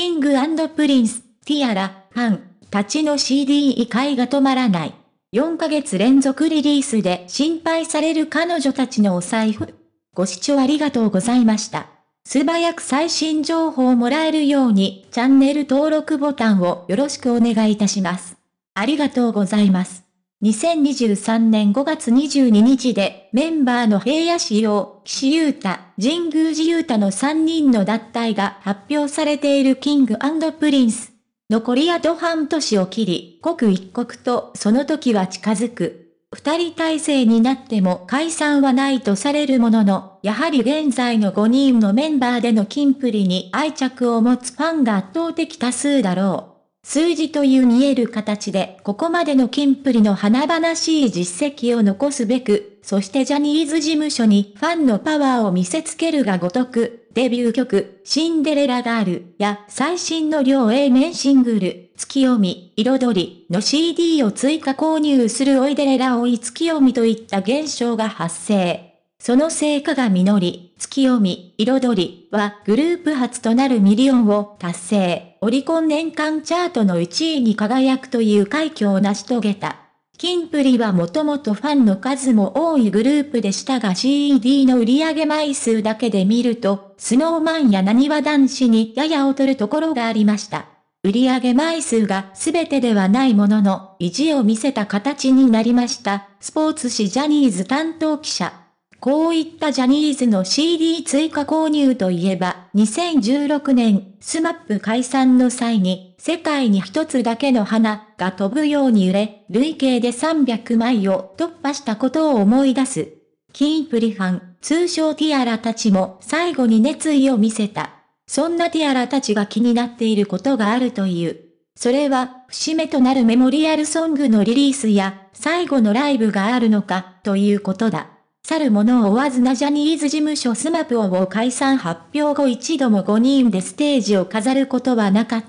キングプリンス、ティアラ、ファン、たちの CD 異界が止まらない。4ヶ月連続リリースで心配される彼女たちのお財布。ご視聴ありがとうございました。素早く最新情報をもらえるようにチャンネル登録ボタンをよろしくお願いいたします。ありがとうございます。2023年5月22日でメンバーの平野志陽、岸優太、神宮寺優太の3人の脱退が発表されているキングプリンス。残りあと半年を切り、刻一刻とその時は近づく。二人体制になっても解散はないとされるものの、やはり現在の5人のメンバーでのキンプリに愛着を持つファンが圧倒的多数だろう。数字という見える形でここまでの金プリの華々しい実績を残すべく、そしてジャニーズ事務所にファンのパワーを見せつけるがごとく、デビュー曲、シンデレラガールや最新の両 A 面シングル、月読み、彩りの CD を追加購入するおいでれら追い月読みといった現象が発生。その成果が実り、月読み、彩りはグループ初となるミリオンを達成、オリコン年間チャートの1位に輝くという快挙を成し遂げた。キンプリはもともとファンの数も多いグループでしたが CED の売上枚数だけで見ると、スノーマンや何は男子にやや劣るところがありました。売上枚数が全てではないものの、意地を見せた形になりました、スポーツ紙ジャニーズ担当記者。こういったジャニーズの CD 追加購入といえば、2016年、スマップ解散の際に、世界に一つだけの花が飛ぶように売れ、累計で300枚を突破したことを思い出す。キンプリファン、通称ティアラたちも最後に熱意を見せた。そんなティアラたちが気になっていることがあるという。それは、節目となるメモリアルソングのリリースや、最後のライブがあるのか、ということだ。去る者を追わずなジャニーズ事務所スマプオを解散発表後一度も5人でステージを飾ることはなかった。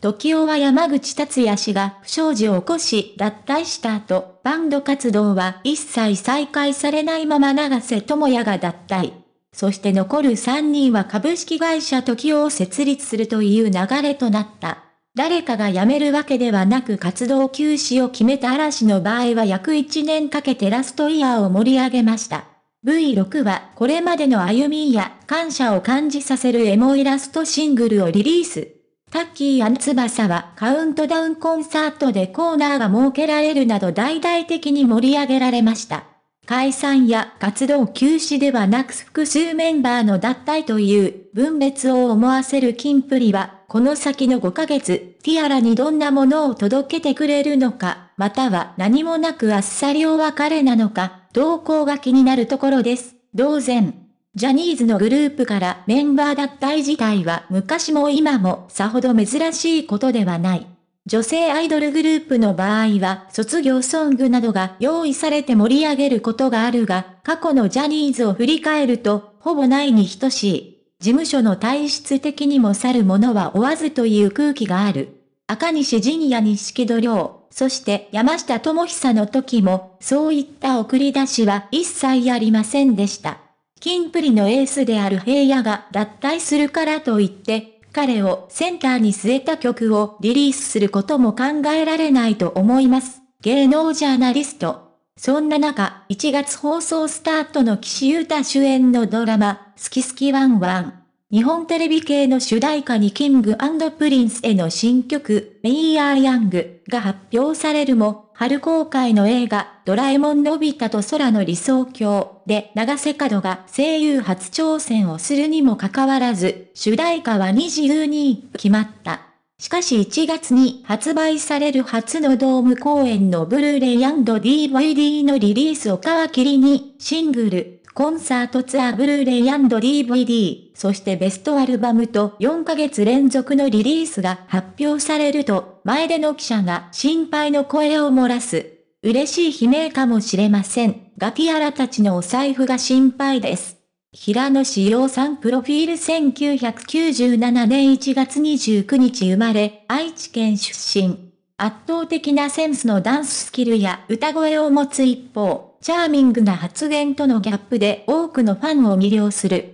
時代は山口達也氏が不祥事を起こし脱退した後、バンド活動は一切再開されないまま長瀬智也が脱退。そして残る3人は株式会社時代を設立するという流れとなった。誰かが辞めるわけではなく活動休止を決めた嵐の場合は約1年かけてラストイヤーを盛り上げました。V6 はこれまでの歩みや感謝を感じさせるエモイラストシングルをリリース。タッキー翼はカウントダウンコンサートでコーナーが設けられるなど大々的に盛り上げられました。解散や活動休止ではなく複数メンバーの脱退という分裂を思わせる金プリは、この先の5ヶ月、ティアラにどんなものを届けてくれるのか、または何もなくあっさりお別れなのか、動向が気になるところです。同然。ジャニーズのグループからメンバー脱退自体は昔も今もさほど珍しいことではない。女性アイドルグループの場合は、卒業ソングなどが用意されて盛り上げることがあるが、過去のジャニーズを振り返ると、ほぼないに等しい。事務所の体質的にも去る者は追わずという空気がある。赤西陣也錦戸亮、そして山下智久の時も、そういった送り出しは一切ありませんでした。金プリのエースである平野が脱退するからといって、彼をセンターに据えた曲をリリースすることも考えられないと思います。芸能ジャーナリスト。そんな中、1月放送スタートの岸優太主演のドラマ、スキスキワンワン。日本テレビ系の主題歌にキングプリンスへの新曲、メイヤー・ヤングが発表されるも、春公開の映画、ドラえもんのび太と空の理想郷で長瀬角が声優初挑戦をするにもかかわらず、主題歌は22に決まった。しかし1月に発売される初のドーム公演のブルーレイ &DVD のリリースを皮切りに、シングル、コンサートツアーブルーレイ &DVD、そしてベストアルバムと4ヶ月連続のリリースが発表されると、前での記者が心配の声を漏らす。嬉しい悲鳴かもしれませんガティアラたちのお財布が心配です。平野志陽さんプロフィール1997年1月29日生まれ、愛知県出身。圧倒的なセンスのダンススキルや歌声を持つ一方、チャーミングな発言とのギャップで多くのファンを魅了する。